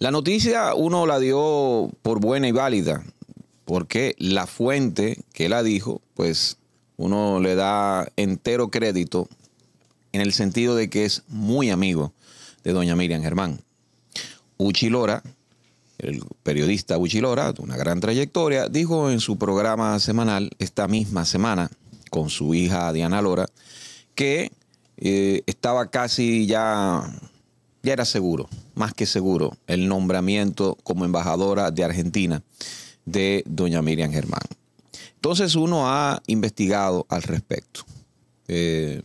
La noticia uno la dio por buena y válida, porque la fuente que la dijo, pues uno le da entero crédito en el sentido de que es muy amigo de doña Miriam Germán. Lora, el periodista Lora, de una gran trayectoria, dijo en su programa semanal esta misma semana con su hija Diana Lora que eh, estaba casi ya ya era seguro, más que seguro, el nombramiento como embajadora de Argentina de doña Miriam Germán. Entonces uno ha investigado al respecto. Eh,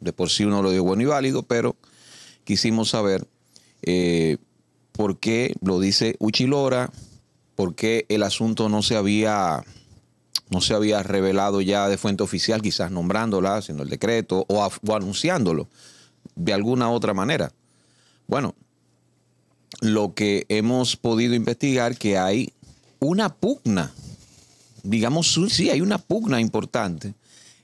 de por sí uno lo dio bueno y válido, pero quisimos saber eh, por qué lo dice Uchilora, por qué el asunto no se había no se había revelado ya de fuente oficial, quizás nombrándola, haciendo el decreto o, o anunciándolo de alguna otra manera. Bueno, lo que hemos podido investigar que hay una pugna, digamos, sí, hay una pugna importante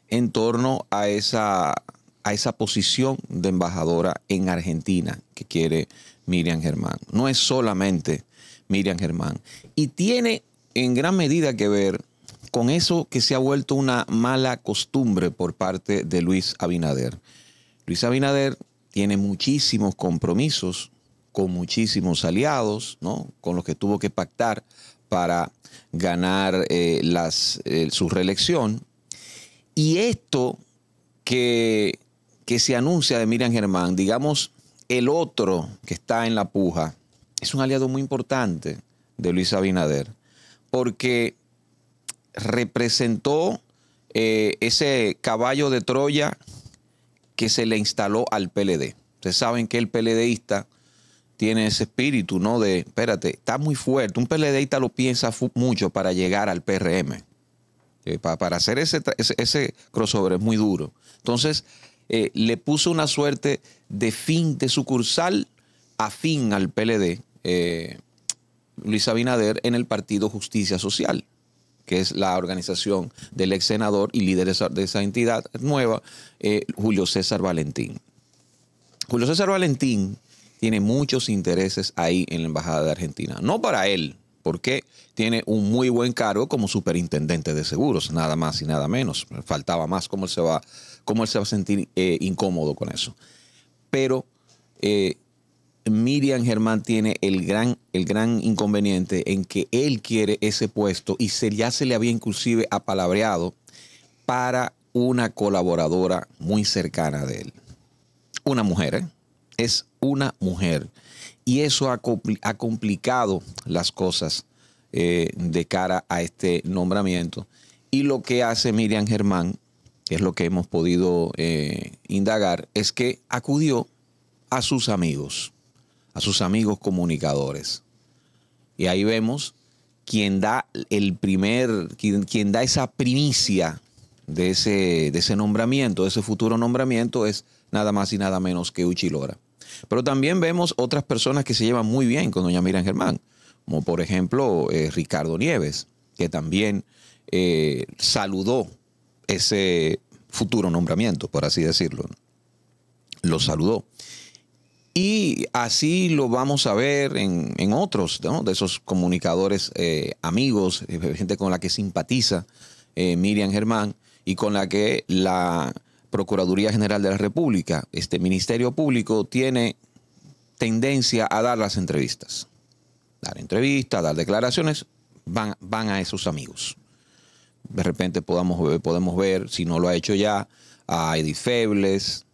en torno a esa, a esa posición de embajadora en Argentina que quiere Miriam Germán. No es solamente Miriam Germán. Y tiene en gran medida que ver con eso que se ha vuelto una mala costumbre por parte de Luis Abinader. Luis Abinader tiene muchísimos compromisos con muchísimos aliados, Con los que tuvo que pactar para ganar eh, eh, su reelección. Y esto que, se anuncia de Miriam Germán, digamos, el otro que está en la puja, es un aliado muy importante de Luis Abinader, porque representó eh, ese caballo de Troya que se le instaló al PLD. Ustedes saben que el PLDista tiene ese espíritu, ¿no? De, espérate, está muy fuerte. Un PLDista lo piensa mucho para llegar al PRM. Eh, para hacer ese, ese, crossover es muy duro. Entonces, eh, le puso una suerte de fin, de sucursal afín al PLD, eh, Luis Abinader, en el partido Justicia Social que es la organización del ex senador y líder de esa, entidad nueva, eh, Julio César Valentín. Julio César Valentín tiene muchos intereses ahí en la Embajada de Argentina. No para él, porque tiene un muy buen cargo como superintendente de seguros, nada más y nada menos. Faltaba más cómo él se va, cómo él se va a sentir eh, incómodo con eso. Pero eh, Miriam Germán tiene el gran, el gran inconveniente en que él quiere ese puesto y se, ya se le había inclusive apalabreado para una colaboradora muy cercana de él. Una mujer, ¿eh? es una mujer. Y eso ha, complicado las cosas eh, de cara a este nombramiento. Y lo que hace Miriam Germán, que es lo que hemos podido eh, indagar, es que acudió a sus amigos a sus amigos comunicadores. Y ahí vemos quien da el primer, quien, da esa primicia de ese, de ese nombramiento, de ese futuro nombramiento, es nada más y nada menos que Uchilora. Pero también vemos otras personas que se llevan muy bien con doña Miran Germán, como por ejemplo eh, Ricardo Nieves, que también eh, saludó ese futuro nombramiento, por así decirlo. Lo saludó. Y así lo vamos a ver en, otros, De esos comunicadores eh, amigos, eh, gente con la que simpatiza eh, Miriam Germán y con la que la Procuraduría General de la República, este Ministerio Público, tiene tendencia a dar las entrevistas. Dar entrevistas, dar declaraciones, van, van a esos amigos. De repente podamos podemos ver, si no lo ha hecho ya, a Edith Febles,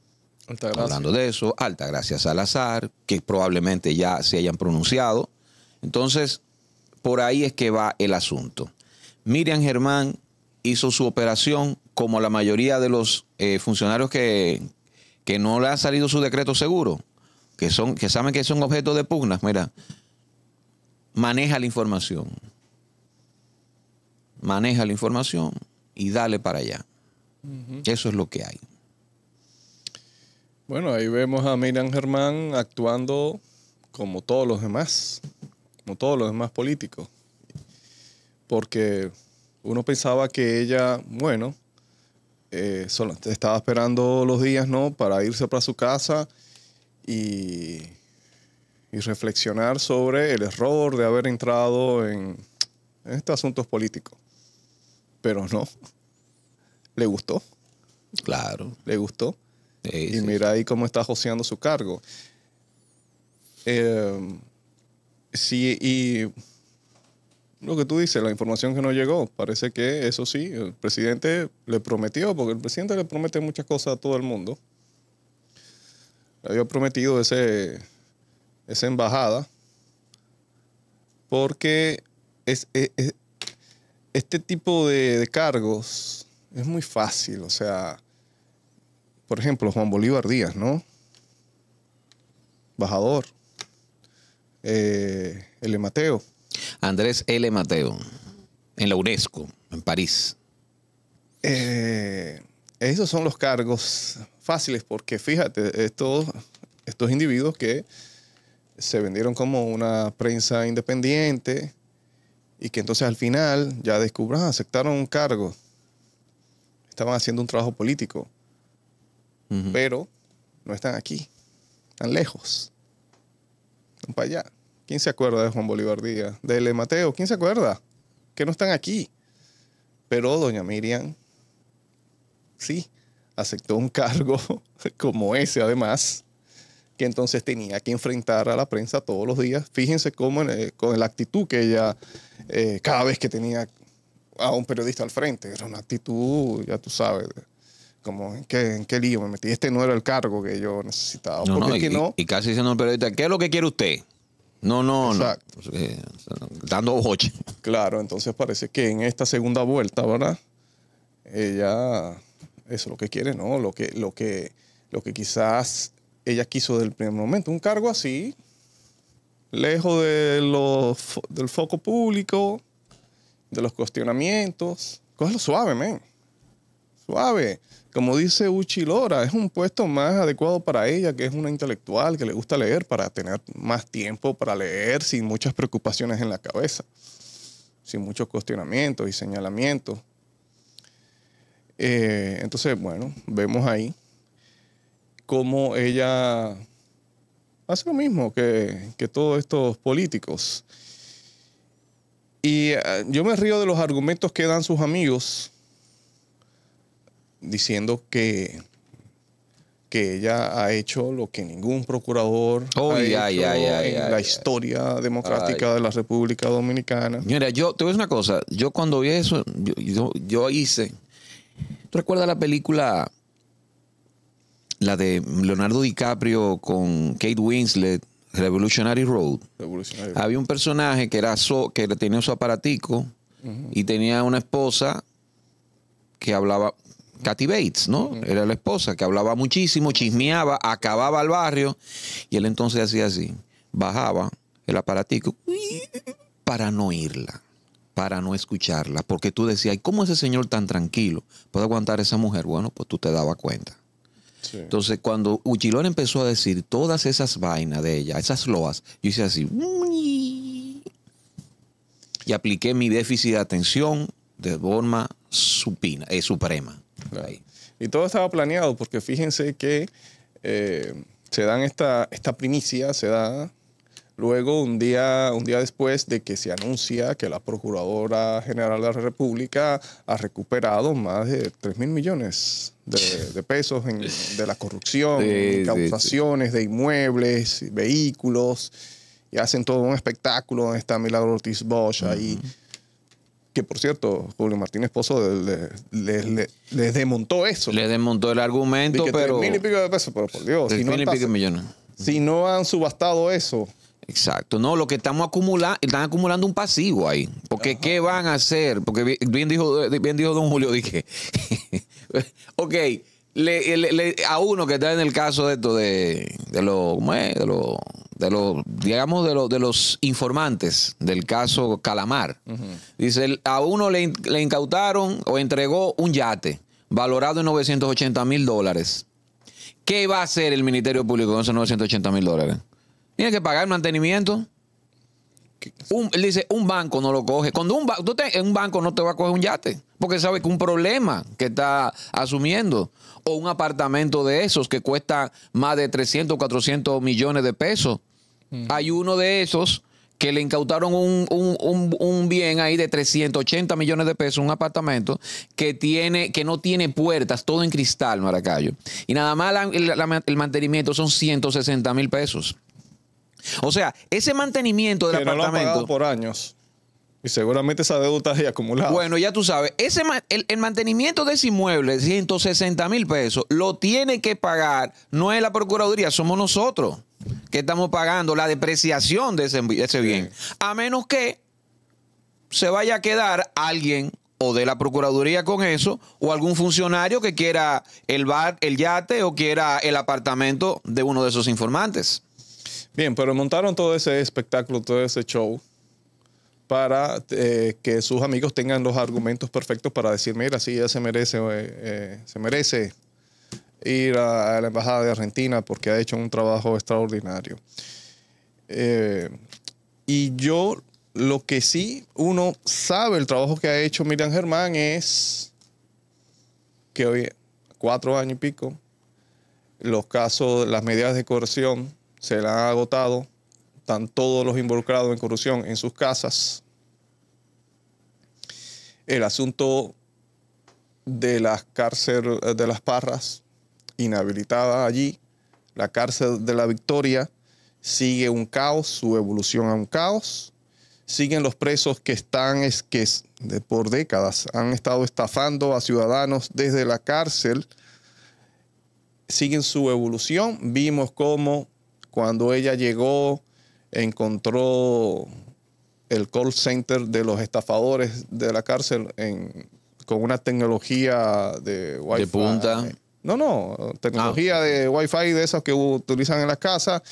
hablando de eso, alta al Salazar, que probablemente ya se hayan pronunciado. Entonces, por ahí es que va el asunto. Miriam Germán hizo su operación como la mayoría de los eh, funcionarios que, no le ha salido su decreto seguro, que, son, que saben que son objeto de pugnas. Mira, maneja la información. Maneja la información y dale para allá. Eso es lo que hay. Bueno, ahí vemos a Miriam Germán actuando como todos los demás, como todos los demás políticos. Porque uno pensaba que ella, bueno, eh, solo, estaba esperando los días, ¿no? Para irse para su casa y, reflexionar sobre el error de haber entrado en, en estos asuntos políticos. Pero no, le gustó. Claro. Le gustó y mira ahí cómo está joseando su cargo. Em, sí, y lo que tú dices, la información que no llegó, parece que eso sí, el presidente le prometió, porque el presidente le promete muchas cosas a todo el mundo. Le había prometido ese, esa embajada, porque es, este tipo de cargos es muy fácil, o sea, por ejemplo, Juan Bolívar Díaz, ¿no? Bajador. Eh, L. Mateo. Andrés L. Mateo, en la UNESCO, en París. Eh, esos son los cargos fáciles porque fíjate, estos, estos individuos que se vendieron como una prensa independiente y que entonces al final ya descubran, ah, aceptaron un cargo, estaban haciendo un trabajo político pero no están aquí, están lejos, están para allá. ¿Quién se acuerda de Juan Bolívar Díaz? De Le Mateo, ¿quién se acuerda? Que no están aquí. Pero doña Miriam, sí, aceptó un cargo como ese además, que entonces tenía que enfrentar a la prensa todos los días. Fíjense cómo eh, con la actitud que ella, eh, cada vez que tenía a un periodista al frente, era una actitud, ya tú sabes, como ¿en qué, lío me metí. Este no era el cargo que yo necesitaba. y, no, casi diciendo pero periodista, ¿qué es lo que quiere usted? No, no, no. Exacto. Pues, eh, dando ojoche. Claro, entonces parece que en esta segunda vuelta, ¿verdad? Ella, eso es lo que quiere, ¿no? Lo que, lo que, lo que quizás ella quiso del primer momento. Un cargo así, lejos de los, del foco público, de los cuestionamientos. Cógelo suave, men. Suave como dice Uchi Lora, es un puesto más adecuado para ella, que es una intelectual, que le gusta leer, para tener más tiempo para leer sin muchas preocupaciones en la cabeza, sin muchos cuestionamientos y señalamientos. Eh, entonces, bueno, vemos ahí cómo ella hace lo mismo que, todos estos políticos. Y eh, yo me río de los argumentos que dan sus amigos diciendo que, que ella ha hecho lo que ningún procurador oh, ha hecho en la historia democrática de la República Dominicana. Mira, yo te voy a decir una cosa. Yo cuando vi eso, yo, hice. ¿Tú recuerdas la película, la de Leonardo DiCaprio con Kate Winslet, Revolutionary Road? Había un personaje que era tenía su aparatico y tenía una esposa que hablaba Katy Bates, ¿no? Era la esposa que hablaba muchísimo, chismeaba, acababa el barrio y él entonces hacía así, bajaba el aparatico para no irla, para no escucharla, porque tú decías, ¿cómo ese señor tan tranquilo puede aguantar a esa mujer? Bueno, pues tú te dabas cuenta. Entonces, cuando Uchilón empezó a decir todas esas vainas de ella, esas loas, yo hice así. Y apliqué mi déficit de atención de forma supina, eh, suprema. Y todo estaba planeado porque fíjense que eh, se dan esta, esta primicia, se da luego un día, un día después de que se anuncia que la Procuradora General de la República ha recuperado más de 3 mil millones de, pesos de la corrupción, de, causaciones de inmuebles, vehículos, y hacen todo un espectáculo. Está Milagro Ortiz Bosch ahí por cierto, Julio Martínez Esposo les desmontó eso. Les desmontó el argumento, pero. mil y pico de pesos, pero por Dios. Si no, han subastado eso. Exacto, no, lo que estamos acumulando, están acumulando un pasivo ahí. Porque, ¿qué van a hacer? Porque bien dijo, bien dijo don Julio, dije. ok. Le, a uno que está en el caso de esto de, de los, ¿cómo De los de los, digamos, de, los informantes del caso Calamar. Dice, a uno le, incautaron o entregó un yate valorado en 980 mil dólares. ¿Qué va a hacer el Ministerio Público con esos 980 mil dólares? Tiene que pagar mantenimiento. Un, él dice, un banco no lo coge. Cuando un, un banco no te va a coger un yate, porque sabe que un problema que está asumiendo, o un apartamento de esos que cuesta más de 300, 400 millones de pesos, hay uno de esos que le incautaron un, bien ahí de 380 millones de pesos, un apartamento que, tiene, que no tiene puertas, todo en cristal, Maracayo. Y nada más el mantenimiento son 160 mil pesos. O sea, ese mantenimiento del apartamento... por años. Y seguramente esa deuda se ahí acumulada. Bueno, ya tú sabes, ese el, el mantenimiento de ese inmueble, 160 mil pesos, lo tiene que pagar, no es la Procuraduría, somos nosotros que estamos pagando, la depreciación de ese, bien. A menos que se vaya a quedar alguien o de la Procuraduría con eso, o algún funcionario que quiera el bar, el yate o quiera el apartamento de uno de esos informantes. Bien, pero montaron todo ese espectáculo, todo ese show para eh, que sus amigos tengan los argumentos perfectos para decir, mira, sí, ya se merece, eh, eh, se merece ir a, la Embajada de Argentina porque ha hecho un trabajo extraordinario. Eh, y yo lo que sí uno sabe, el trabajo que ha hecho Miriam Germán es que hoy, cuatro años y pico, los casos, las medidas de coerción se la han agotado, están todos los involucrados en corrupción en sus casas. El asunto de las cárceles, de las parras, inhabilitada allí. La cárcel de la Victoria sigue un caos, su evolución a un caos. Siguen los presos que están, es, que por décadas han estado estafando a ciudadanos desde la cárcel. Siguen su evolución. Vimos cómo cuando ella llegó encontró el call center de los estafadores de la cárcel con una tecnología de, de punta. No, no, tecnología ah, de Wi-Fi de esas que utilizan en las casas.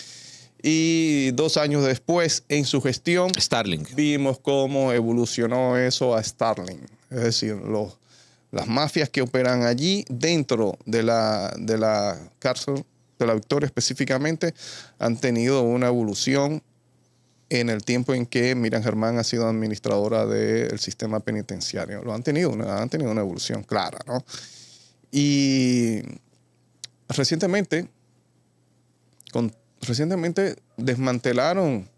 Y dos años después, en su gestión, Starling. vimos cómo evolucionó eso a Starling. Es decir, los, las mafias que operan allí dentro de la, de la cárcel de la Victoria específicamente han tenido una evolución en el tiempo en que Miriam Germán ha sido administradora del sistema penitenciario. Lo han tenido, una, han tenido una evolución clara, ¿no? Y recientemente, con, recientemente desmantelaron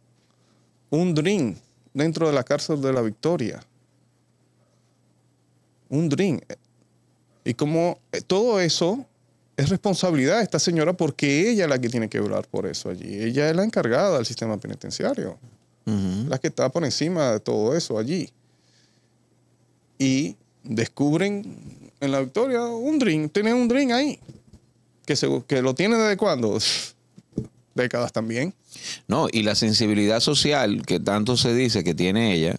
un DRIN dentro de la cárcel de la Victoria. Un DRIN. Y como eh, todo eso es responsabilidad de esta señora porque ella es la que tiene que hablar por eso allí. Ella es la encargada del sistema penitenciario, la que está por encima de todo eso allí. Y descubren en la victoria un drink, tiene un drink ahí. Que, se, que lo tiene desde cuándo? Décadas también. No, y la sensibilidad social que tanto se dice que tiene ella,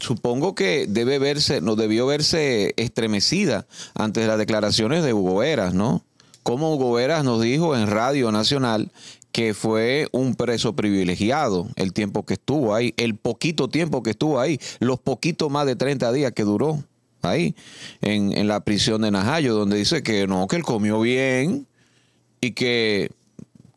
supongo que debe verse, no debió verse estremecida ante las declaraciones de Hugo Veras, ¿no? Como Hugo Veras nos dijo en Radio Nacional que fue un preso privilegiado el tiempo que estuvo ahí, el poquito tiempo que estuvo ahí, los poquitos más de 30 días que duró ahí, en, en la prisión de Najayo, donde dice que no, que él comió bien y que,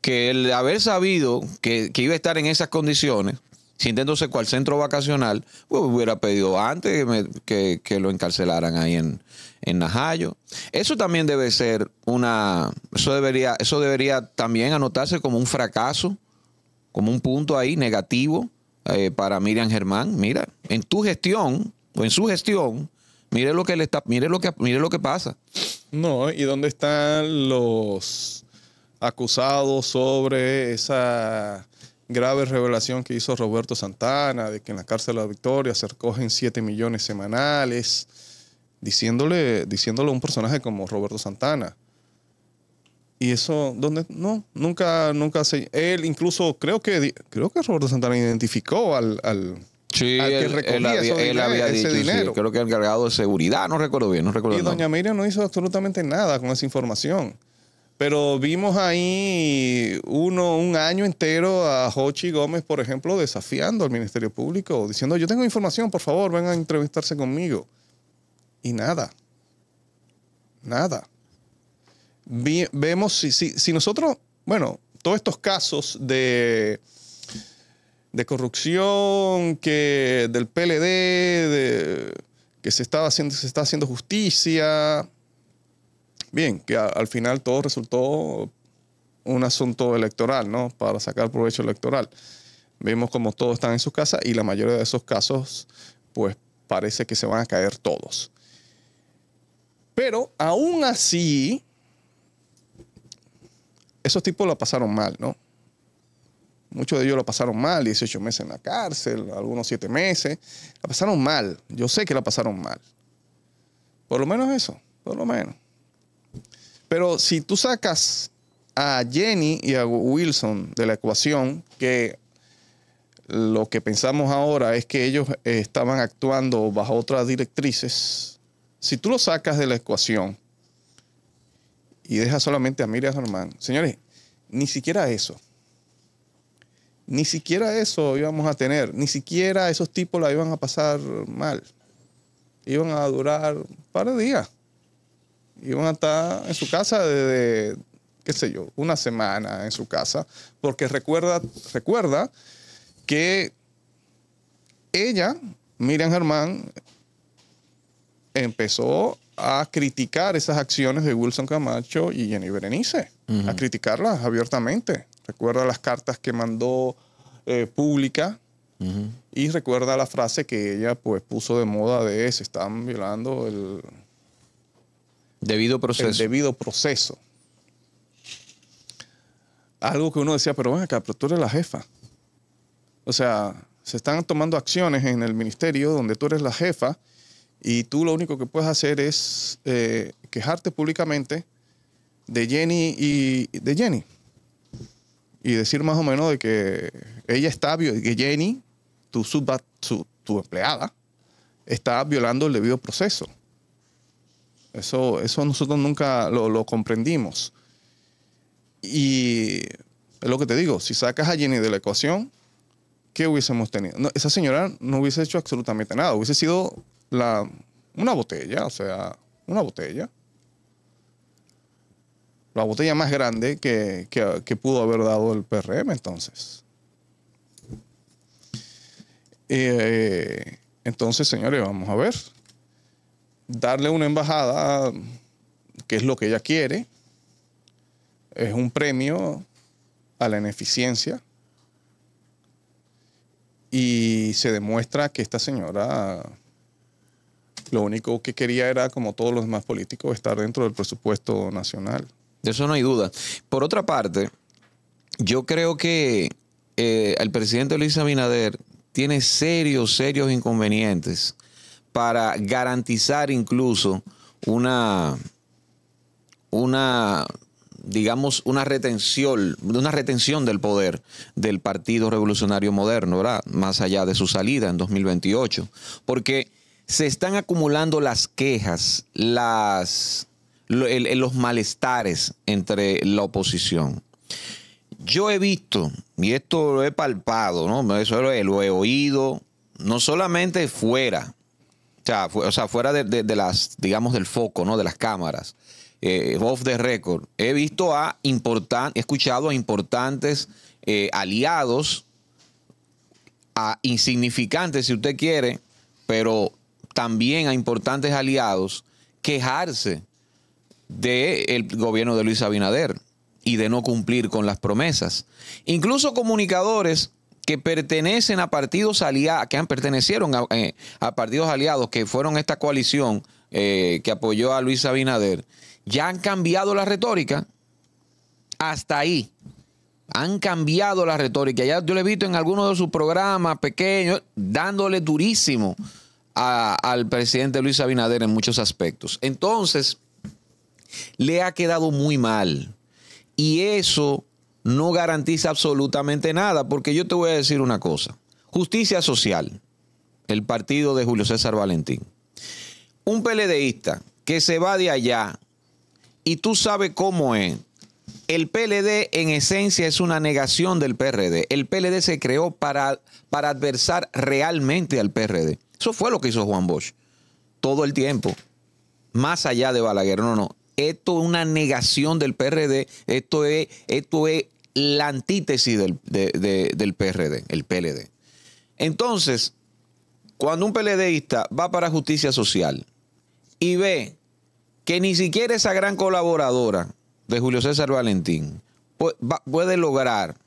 que el haber sabido que, iba a estar en esas condiciones, sintiéndose cual centro vacacional, pues hubiera pedido antes que, que, lo encarcelaran ahí en, Najayo. Eso también debe ser una, eso debería, eso debería también anotarse como un fracaso, como un punto ahí negativo eh, para Miriam Germán. Mira, en tu gestión o en su gestión, Mire lo que le está, mire lo que, mire lo que pasa. No, ¿y dónde están los acusados sobre esa grave revelación que hizo Roberto Santana de que en la cárcel de la Victoria se recogen 7 millones semanales, diciéndole, diciéndole a un personaje como Roberto Santana. Y eso, ¿dónde? no, nunca, nunca se. Él incluso creo que creo que Roberto Santana identificó al Sí, él, había, ese dicho, dinero. creo que el encargado de seguridad, no recuerdo bien, no recuerdo. Y doña Miriam no hizo absolutamente nada con esa información. Pero vimos ahí uno, un año entero a Jochi Gómez, por ejemplo, desafiando al Ministerio Público, diciendo, yo tengo información, por favor, vengan a entrevistarse conmigo. Y nada, nada. vemos si, si nosotros, bueno, todos estos casos de de corrupción, que del PLD, de, que se, estaba haciendo, se está haciendo justicia. Bien, que al final todo resultó un asunto electoral, ¿no? Para sacar provecho electoral. Vemos como todos están en sus casas y la mayoría de esos casos, pues parece que se van a caer todos. Pero aún así, esos tipos lo pasaron mal, ¿no? Muchos de ellos lo pasaron mal, 18 meses en la cárcel, algunos 7 meses. La pasaron mal. Yo sé que la pasaron mal. Por lo menos eso, por lo menos. Pero si tú sacas a Jenny y a Wilson de la ecuación, que lo que pensamos ahora es que ellos estaban actuando bajo otras directrices, si tú lo sacas de la ecuación y dejas solamente a Miriam Germán, señores, ni siquiera eso. Ni siquiera eso íbamos a tener, ni siquiera esos tipos la iban a pasar mal. Iban a durar un par de días. Iban a estar en su casa desde, qué sé yo, una semana en su casa, porque recuerda, recuerda que ella, Miriam Germán, empezó a criticar esas acciones de Wilson Camacho y Jenny Berenice, a criticarlas abiertamente. Recuerda las cartas que mandó eh, pública y recuerda la frase que ella pues puso de moda de se están violando el debido proceso. debido proceso. Algo que uno decía, pero ven pero tú eres la jefa. O sea, se están tomando acciones en el ministerio donde tú eres la jefa y tú lo único que puedes hacer es eh, quejarte públicamente de Jenny y de Jenny y decir más o menos de que ella está, que Jenny, tu, tu empleada, está violando el debido proceso. Eso, eso nosotros nunca lo, comprendimos. Y es lo que te digo, si sacas a Jenny de la ecuación, ¿qué hubiésemos tenido? esa señora no hubiese hecho absolutamente nada, hubiese sido la, una botella, o sea, una botella la botella más grande que, pudo haber dado el PRM entonces. Eh, eh, entonces, señores, vamos a ver. Darle una embajada, que es lo que ella quiere, es un premio a la ineficiencia y se demuestra que esta señora lo único que quería era, como todos los demás políticos, estar dentro del presupuesto nacional. De eso no hay duda. Por otra parte, yo creo que eh, el presidente Luis Abinader tiene serios, serios inconvenientes para garantizar incluso una, una digamos, una retención, una retención del poder del Partido Revolucionario Moderno, ¿verdad? Más allá de su salida en 2028. Porque se están acumulando las quejas, las los malestares entre la oposición. Yo he visto, y esto lo he palpado, ¿no? lo he, oído, no solamente fuera, o sea, fuera de, las, digamos, del foco, ¿no? De las cámaras, eh, off the record. He visto a importantes, he escuchado a importantes eh, aliados, a insignificantes, si usted quiere, pero también a importantes aliados, quejarse del gobierno de Luis Abinader y de no cumplir con las promesas. Incluso comunicadores que pertenecen a partidos aliados, que han pertenecieron eh, a, partidos aliados que fueron esta coalición eh, que apoyó a Luis Abinader, ya han cambiado la retórica hasta ahí. Han cambiado la retórica. Ya yo lo he visto en algunos de sus programas pequeños, dándole durísimo al presidente Luis Abinader en muchos aspectos. Entonces, le ha quedado muy mal. Y eso no garantiza absolutamente nada, porque yo te voy a decir una cosa. Justicia Social, el partido de Julio César Valentín. Un PLDista que se va de allá y tú sabes cómo es. El PLD en esencia es una negación del PRD. El PLD se creó para, para adversar realmente al PRD. Eso fue lo que hizo Juan Bosch todo el tiempo. Más allá de Balaguer, no, no. Esto es una negación del PRD, esto es, esto es la antítesis del, del PRD, el PLD. Entonces, cuando un PLDista va para justicia social y ve que ni siquiera esa gran colaboradora de Julio César Valentín puede lograr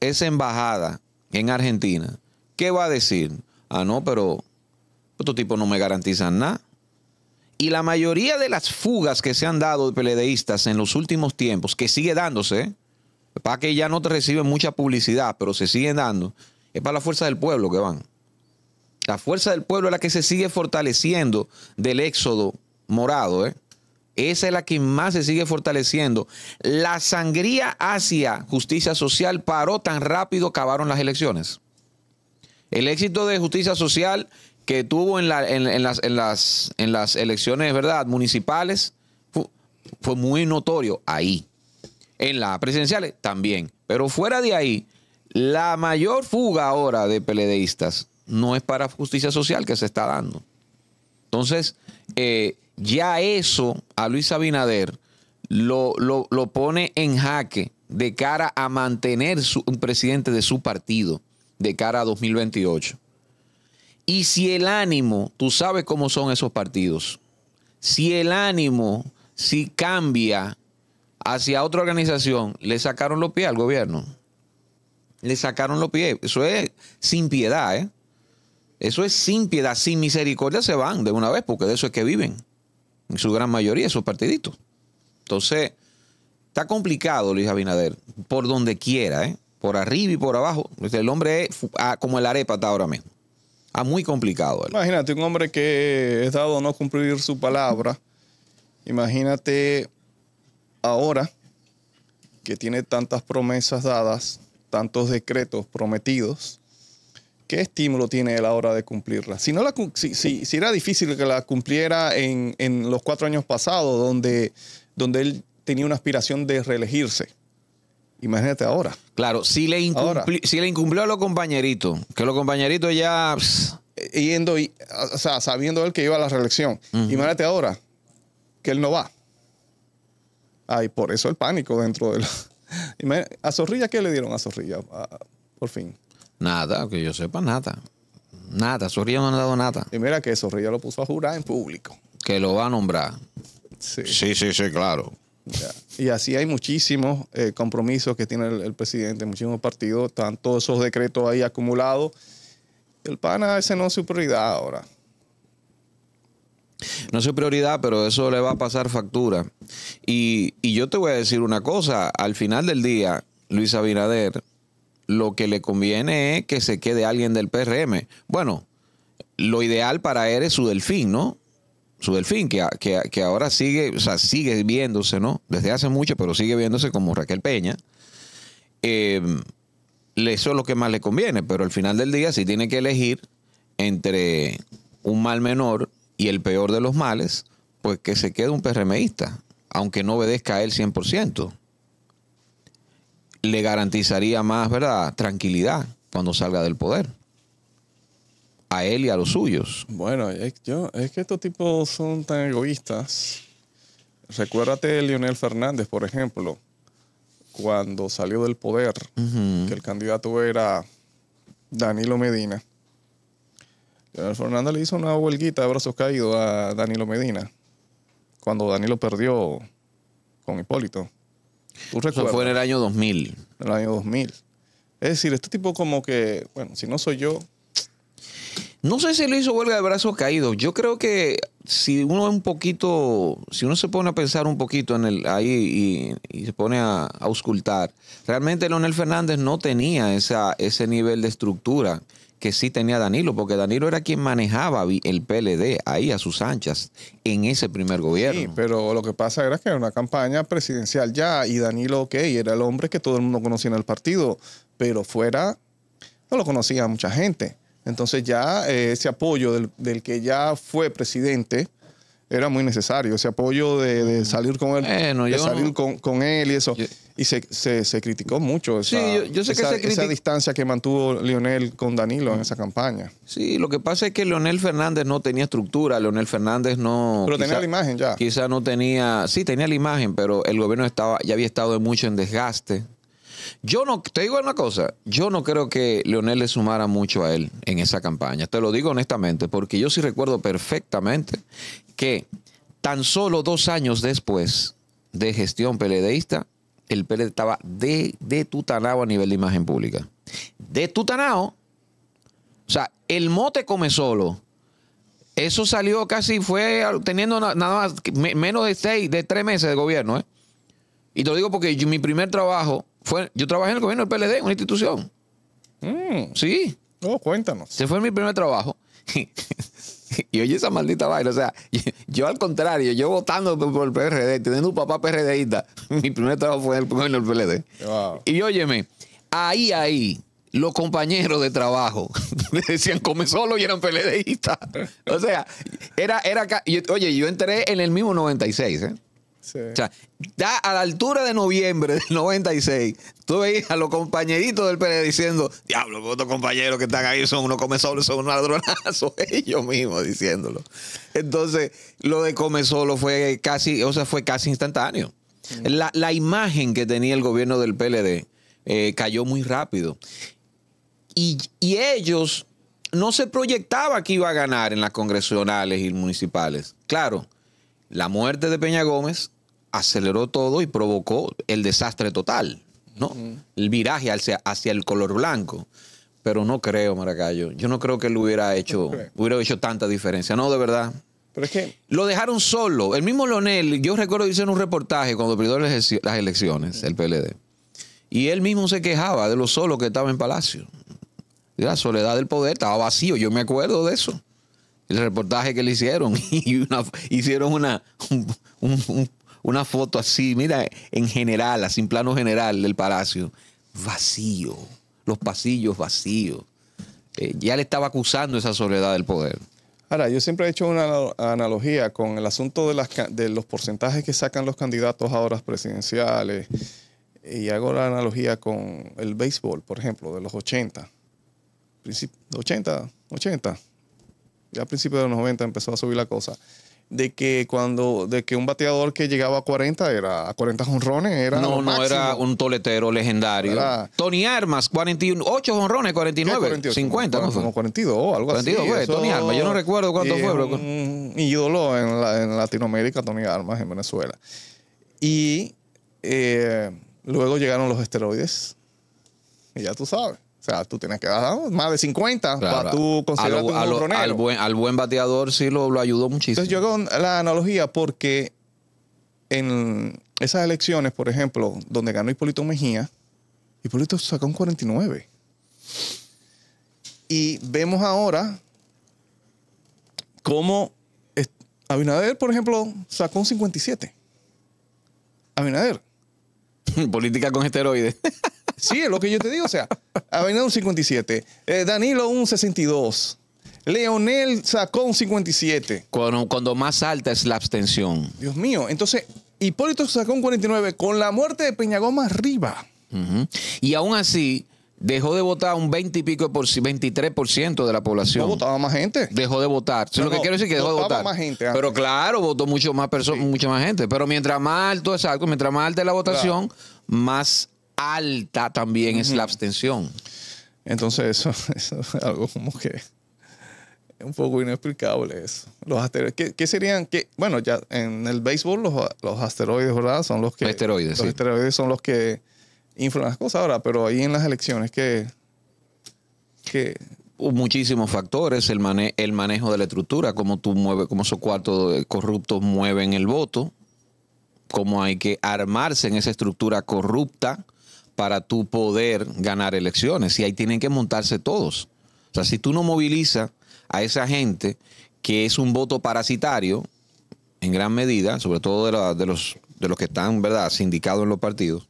esa embajada en Argentina, ¿qué va a decir? Ah, no, pero estos tipos no me garantizan nada. Y la mayoría de las fugas que se han dado de peledeístas en los últimos tiempos, que sigue dándose, para que ya no te reciben mucha publicidad, pero se siguen dando, es para la fuerza del pueblo que van. La fuerza del pueblo es la que se sigue fortaleciendo del éxodo morado. ¿eh? Esa es la que más se sigue fortaleciendo. La sangría hacia justicia social paró tan rápido, acabaron las elecciones. El éxito de justicia social que tuvo en, las, en, las, elecciones ¿verdad? municipales fue, muy notorio ahí. En las presidenciales eh, también. Pero fuera de ahí, la mayor fuga ahora de peledeístas no es para justicia social que se está dando. Entonces, eh, ya eso a Luis Abinader lo, pone en jaque de cara a mantener un presidente de su partido de cara a 2028. Y si el ánimo, tú sabes cómo son esos partidos, si el ánimo, si cambia hacia otra organización, le sacaron los pies al gobierno. Le sacaron los pies. Eso es sin piedad, ¿eh? Eso es sin piedad, sin misericordia se van de una vez, porque de eso es que viven, en su gran mayoría, esos partiditos. Entonces, está complicado Luis Abinader, por donde quiera, ¿eh? por arriba y por abajo. Este, el hombre es ah, como el arepa está ahora mismo. Ah, muy complicado. Imagínate, un hombre que es dado no cumplir su palabra. Imagínate ahora que tiene tantas promesas dadas, tantos decretos prometidos. ¿Qué estímulo tiene él ahora de cumplirla? Si, la, si, era difícil que la cumpliera en, en los cuatro años pasados, donde, donde él tenía una aspiración de reelegirse Imagínate ahora. Claro, si le, incumplió a los compañeritos, que los compañeritos ya... Yendo, y, o sea, sabiendo él que iba a la reelección. Imagínate ahora que él no va. Ay, por eso el pánico dentro de la... ¿A Zorrilla qué le dieron a Zorrilla? por fin. Nada, que yo sepa, nada. Nada, Zorrilla no ha dado nada. Y mira que Zorrilla lo puso a jurar en público. Que lo va a nombrar. sí, sí, sí claro. Y así hay muchísimos eh, compromisos que tiene el, presidente, muchísimos partidos, están todos esos decretos ahí acumulados. El PANA ese no es su prioridad ahora. No es su prioridad, pero eso le va a pasar factura. Y, y yo te voy a decir una cosa, al final del día, Luis Abinader, lo que le conviene es que se quede alguien del PRM. Bueno, lo ideal para él es su delfín, ¿no? su delfín, que, que, ahora sigue, sigue viéndose, ¿no? Desde hace mucho, pero sigue viéndose como Raquel Peña. Eh, eso es lo que más le conviene, pero al final del día, si tiene que elegir entre un mal menor y el peor de los males, pues que se quede un PRMista, aunque no obedezca a él 100%. Le garantizaría más, ¿verdad?, tranquilidad cuando salga del poder a él y a los suyos. Bueno, es, yo, es que estos tipos son tan egoístas. Recuérdate de Lionel Fernández, por ejemplo, cuando salió del poder, que el candidato era Danilo Medina. Lionel Fernández le hizo una huelguita de brazos caídos a Danilo Medina, cuando Danilo perdió con Hipólito. ¿Tú Eso fue en el año 2000. En el año 2000. Es decir, este tipo como que, bueno, si no soy yo, no sé si lo hizo huelga de brazos caídos. Yo creo que si uno es un poquito, si uno se pone a pensar un poquito en el ahí y, se pone a, auscultar, realmente Leonel Fernández no tenía esa, ese nivel de estructura que sí tenía Danilo, porque Danilo era quien manejaba el PLD ahí a sus anchas en ese primer gobierno. Sí, pero lo que pasa era que era una campaña presidencial ya y Danilo, ok, era el hombre que todo el mundo conocía en el partido, pero fuera no lo conocía mucha gente. Entonces ya eh, ese apoyo del, que ya fue presidente era muy necesario, ese apoyo de, mm. salir con él, con, él y eso. Y se, se, se, criticó mucho esa, yo, sé que distancia que mantuvo Leonel con Danilo en esa campaña. Sí, lo que pasa es que Leonel Fernández no tenía estructura, Leonel Fernández no... Pero tenía la imagen ya. Quizá no tenía... Sí, tenía la imagen, pero el gobierno estaba ya había estado de mucho en desgaste. Yo no, te digo una cosa, yo no creo que Leonel le sumara mucho a él en esa campaña. Te lo digo honestamente, porque yo sí recuerdo perfectamente que tan solo dos años después de gestión peledeísta, el PLD estaba de, de tutanao a nivel de imagen pública. De tutanao. O sea, el mote come solo. Eso salió casi, fue teniendo nada más, menos de seis, de tres meses de gobierno. ¿eh? Y te lo digo porque mi primer trabajo fue, yo trabajé en el gobierno del PLD, una institución. Mm. Sí. No, oh, cuéntanos. Se fue mi primer trabajo. y oye esa maldita vaina. O sea, yo, al contrario, yo votando por el PRD, teniendo un papá PRDista, mi primer trabajo fue en el gobierno del PLD. Y óyeme, ahí, ahí, los compañeros de trabajo le decían come solo y eran PLDistas. o sea, era, era, oye, yo entré en el mismo 96, ¿eh? O sea, ya a la altura de noviembre del 96, tú veías a los compañeritos del PLD e diciendo, diablo, los otros compañeros que están ahí son unos comesolos, son unos ladronazos, ellos mismos diciéndolo. Entonces, lo de comesolo fue casi, o sea, fue casi instantáneo. La, imagen que tenía el gobierno del PLD e, eh, cayó muy rápido. Y, y ellos no se proyectaba que iba a ganar en las congresionales y municipales. Claro, la muerte de Peña Gómez aceleró todo y provocó el desastre total, ¿no? El viraje hacia, hacia, el color blanco. Pero no creo, Maracayo. Yo no creo que él hubiera hecho, hubiera hecho tanta diferencia. No, de verdad. Pero es que... Lo dejaron solo. El mismo Lonel yo recuerdo que hicieron un reportaje cuando perdió las elecciones, el PLD. Y él mismo se quejaba de lo solo que estaba en Palacio. De la soledad del poder, estaba vacío. Yo me acuerdo de eso. El reportaje que le hicieron. Y hicieron una, un una foto así, mira, en general, así en plano general del palacio, vacío, los pasillos vacíos. Eh, ya le estaba acusando esa soledad del poder. Ahora, yo siempre he hecho una analogía con el asunto de, las, de los porcentajes que sacan los candidatos a horas presidenciales y hago la analogía con el béisbol, por ejemplo, de los 80. 80, 80. Ya a principios de los 90 empezó a subir la cosa de que cuando de que un bateador que llegaba a 40 era a 40 jonrones era no no era un toletero legendario Tony Armas 41 8 jonrones 49 50 como, 42 algo así Tony Armas yo no recuerdo cuánto fue pero... un ídolo en, la, Latinoamérica Tony Armas en Venezuela y eh, luego llegaron los esteroides y ya tú sabes o sea, tú tienes que dar más de 50 para tú considerar al, al, buen, bateador sí lo, ayudó muchísimo. Entonces yo con la analogía porque en esas elecciones, por ejemplo, donde ganó Hipólito Mejía, Hipólito sacó un 49. Y vemos ahora cómo Abinader, por ejemplo, sacó un 57. Abinader. Política con esteroides. Sí, es lo que yo te digo. O sea, Avenida un 57. Eh, Danilo un 62. Leonel sacó un 57. Cuando, cuando más alta es la abstención. Dios mío. Entonces, Hipólito sacó un 49 con la muerte de más arriba. Y aún así, dejó de votar un 20 y pico por 23% de la población. No votaba más gente. Dejó de votar. lo que quiero decir que dejó de votar. más gente. Pero claro, votó mucho más personas, mucha más gente. Pero mientras más alto, algo, mientras más alta es la votación, más alta también es la abstención. Entonces eso, es algo como que es un poco inexplicable eso. Los ¿qué, serían? bueno, ya en el béisbol los, asteroides, ¿verdad? Son los que... Asteroides, los asteroides son los que influyen las cosas ahora, pero ahí en las elecciones, que... Muchísimos factores, el, el manejo de la estructura, cómo tú mueves, cómo esos cuartos corruptos mueven el voto, cómo hay que armarse en esa estructura corrupta para tú poder ganar elecciones. Y ahí tienen que montarse todos. O sea, si tú no movilizas a esa gente que es un voto parasitario, en gran medida, sobre todo de, los, de los que están, ¿verdad?, sindicados en los partidos,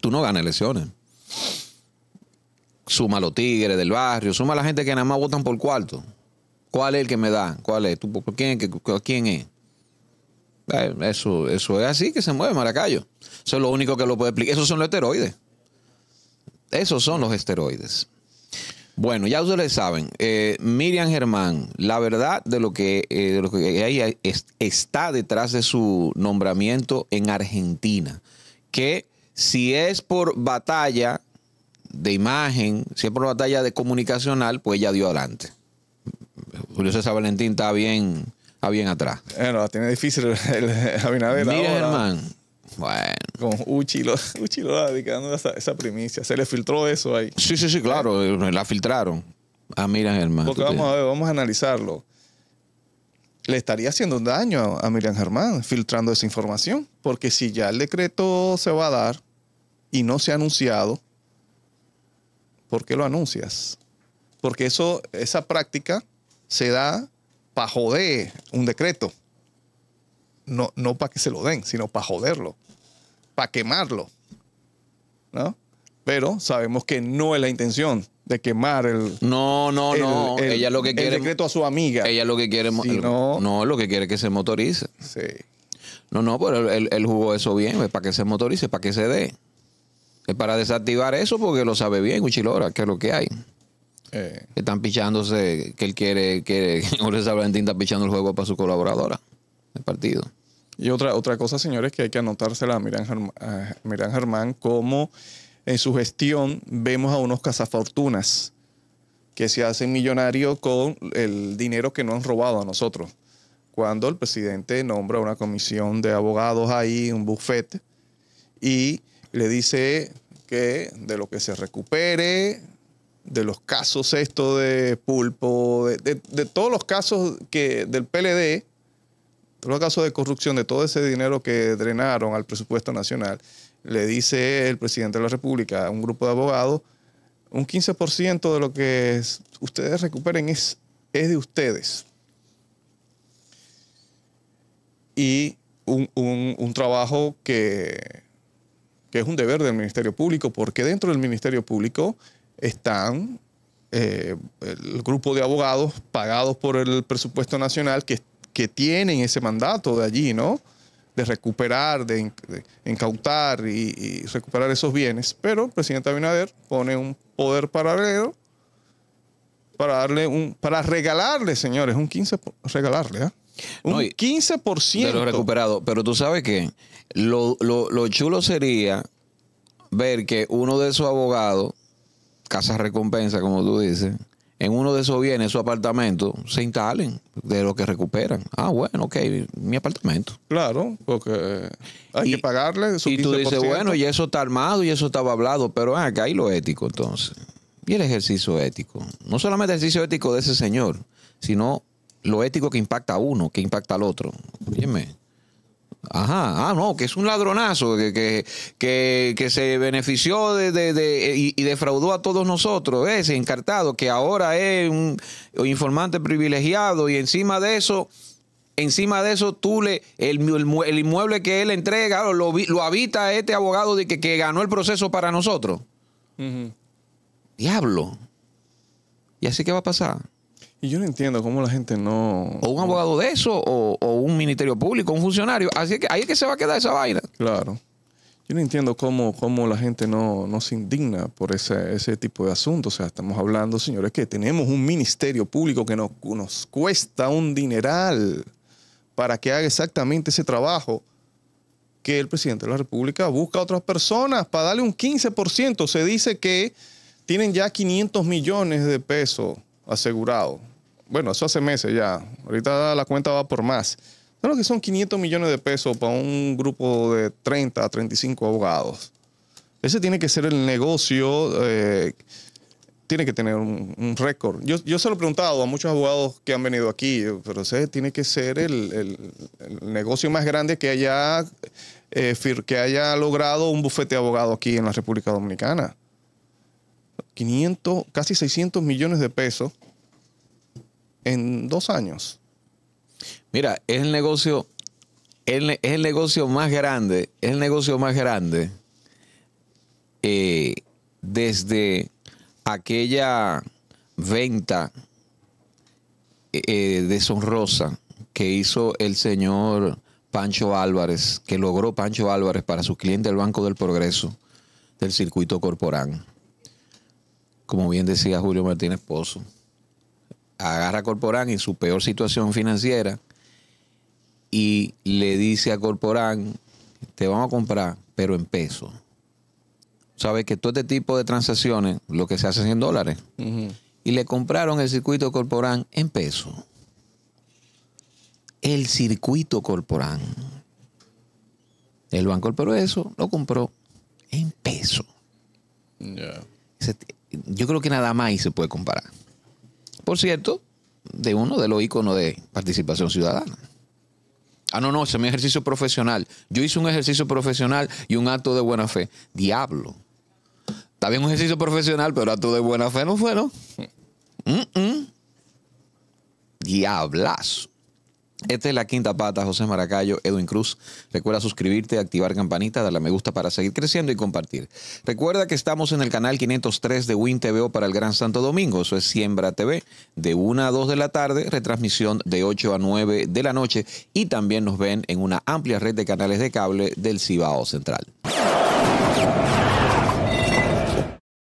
tú no ganas elecciones. Suma a los tigres del barrio, suma a la gente que nada más votan por cuarto. ¿Cuál es el que me da? ¿Cuál es? ¿Tú, ¿Quién es? ¿Quién es? Eh, eso, eso es así que se mueve Maracayo. Eso es lo único que lo puede explicar. Esos son los esteroides. Esos son los esteroides. Bueno, ya ustedes saben, eh, Miriam Germán, la verdad de lo que, eh, está detrás de su nombramiento en Argentina, que si es por batalla de imagen, si es por batalla de comunicacional, pues ya dio adelante. Julio César Valentín está bien, a bien atrás. Bueno, tiene difícil el, Abinader. Mira, Germán. Bueno. Con Uchi lo, Uchi dedicando esa, esa primicia. Se le filtró eso ahí. Sí, sí, sí, claro. Eh, la filtraron. Ah, Miriam Germán. Porque vamos a ver, vamos a analizarlo. Le estaría haciendo un daño a, Miriam Germán filtrando esa información. Porque si ya el decreto se va a dar y no se ha anunciado, ¿por qué lo anuncias? Porque eso, esa práctica se da para joder un decreto. No, no para que se lo den, sino para joderlo, para quemarlo. Pero sabemos que no es la intención de quemar el. No, no, no. ella lo que quiere. decreto a su amiga. Ella lo que quiere. no, lo que quiere que se motorice. Sí. No, no, pero él, jugó eso bien, para que se motorice, para que se dé. Es para desactivar eso porque lo sabe bien, Huchilora, que es lo que hay. Eh. Están pichándose que él quiere, que Jorge Valentín está pichando el juego para su colaboradora del partido. Y otra, otra cosa, señores, que hay que anotársela a Miran Germán, Germán como en su gestión vemos a unos cazafortunas que se hacen millonarios con el dinero que no han robado a nosotros. Cuando el presidente nombra una comisión de abogados ahí, un bufete, y le dice que de lo que se recupere, de los casos esto de pulpo, de, todos los casos que, del PLD, todos los casos de corrupción, de todo ese dinero que drenaron al presupuesto nacional, le dice el presidente de la República a un grupo de abogados, un 15% de lo que ustedes recuperen es, es de ustedes. Y un, trabajo que, que es un deber del Ministerio Público, porque dentro del Ministerio Público están eh, el grupo de abogados pagados por el presupuesto nacional que, que tienen ese mandato de allí, ¿no? De recuperar, de, incautar y, recuperar esos bienes. Pero el presidente Abinader pone un poder paralelo para darle un, para regalarle, señores, un 15, regalarle, ¿ah? Un 15%. De lo recuperado. Pero tú sabes que lo, lo chulo sería ver que uno de esos abogados casas recompensa, como tú dices, en uno de esos bienes, su apartamento, se instalen de lo que recuperan. Ah, bueno, ok, mi apartamento. Claro, porque hay que pagarle su Y tú dices, bueno, y eso está armado y eso estaba hablado, pero acá hay lo ético entonces. Y el ejercicio ético. No solamente el ejercicio ético de ese señor, sino lo ético que impacta a uno, que impacta al otro. Ajá, ah, no, que es un ladronazo, que, se benefició de, y, defraudó a todos nosotros, eh, ese encartado, que ahora es un informante privilegiado y encima de eso, encima de eso tú le, el, inmueble que él entrega lo, lo habita este abogado de que, que ganó el proceso para nosotros. Diablo. ¿Y así qué va a pasar? Y yo no entiendo cómo la gente no. O un abogado de eso, o, o un ministerio público, un funcionario. Así que ahí es que se va a quedar esa vaina. Claro. Yo no entiendo cómo, cómo la gente no, se indigna por ese, tipo de asuntos. O sea, estamos hablando, señores, que tenemos un ministerio público que nos, nos cuesta un dineral para que haga exactamente ese trabajo que el presidente de la República busca a otras personas para darle un 15%. Se dice que tienen ya 500 millones de pesos asegurados bueno, eso hace meses ya, ahorita la cuenta va por más. lo que son 500 millones de pesos para un grupo de 30 a 35 abogados. Ese tiene que ser el negocio, eh, tiene que tener un, récord. Yo, se lo he preguntado a muchos abogados que han venido aquí, pero ese tiene que ser el, negocio más grande que haya, eh, que haya logrado un bufete de abogados aquí en la República Dominicana. 500, casi 600 millones de pesos en dos años. Mira, es el negocio, es el, negocio más grande, es el negocio más grande eh, desde aquella venta eh, deshonrosa que hizo el señor Pancho Álvarez, que logró Pancho Álvarez para su cliente del Banco del Progreso del circuito corporal, Como bien decía Julio Martínez Pozo agarra a Corporán en su peor situación financiera y le dice a Corporán, te vamos a comprar, pero en peso Sabes que todo este tipo de transacciones, lo que se hace es en dólares. Y le compraron el circuito Corporán en pesos. El circuito Corporán. El banco pero eso, lo compró en peso. Yo creo que nada más se puede comparar por cierto, de uno de los iconos de participación ciudadana. Ah, no, no, ese es mi ejercicio profesional. Yo hice un ejercicio profesional y un acto de buena fe. Diablo. Está bien un ejercicio profesional, pero acto de buena fe no fueron. Mm, mm Diablazo. Esta es la quinta pata, José Maracayo, Edwin Cruz. Recuerda suscribirte, activar campanita, darle a me gusta para seguir creciendo y compartir. Recuerda que estamos en el canal 503 de Win TVO para el Gran Santo Domingo. Eso es Siembra TV, de 1 a 2 de la tarde, retransmisión de 8 a 9 de la noche. Y también nos ven en una amplia red de canales de cable del Cibao Central.